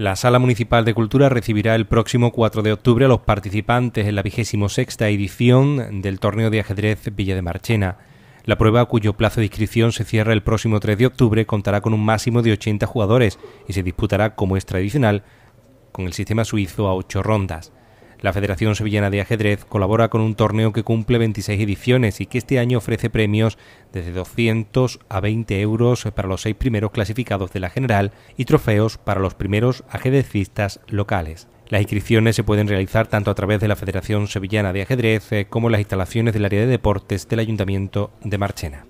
La Sala Municipal de Cultura recibirá el próximo 4 de octubre a los participantes en la 26 sexta edición del torneo de ajedrez Villa de Marchena. La prueba, cuyo plazo de inscripción se cierra el próximo 3 de octubre, contará con un máximo de 80 jugadores y se disputará, como es tradicional, con el sistema suizo a 8 rondas. La Federación Sevillana de Ajedrez colabora con un torneo que cumple 26 ediciones y que este año ofrece premios desde 200 a 20 euros para los seis primeros clasificados de la general y trofeos para los primeros ajedrecistas locales. Las inscripciones se pueden realizar tanto a través de la Federación Sevillana de Ajedrez eh, como en las instalaciones del área de deportes del Ayuntamiento de Marchena.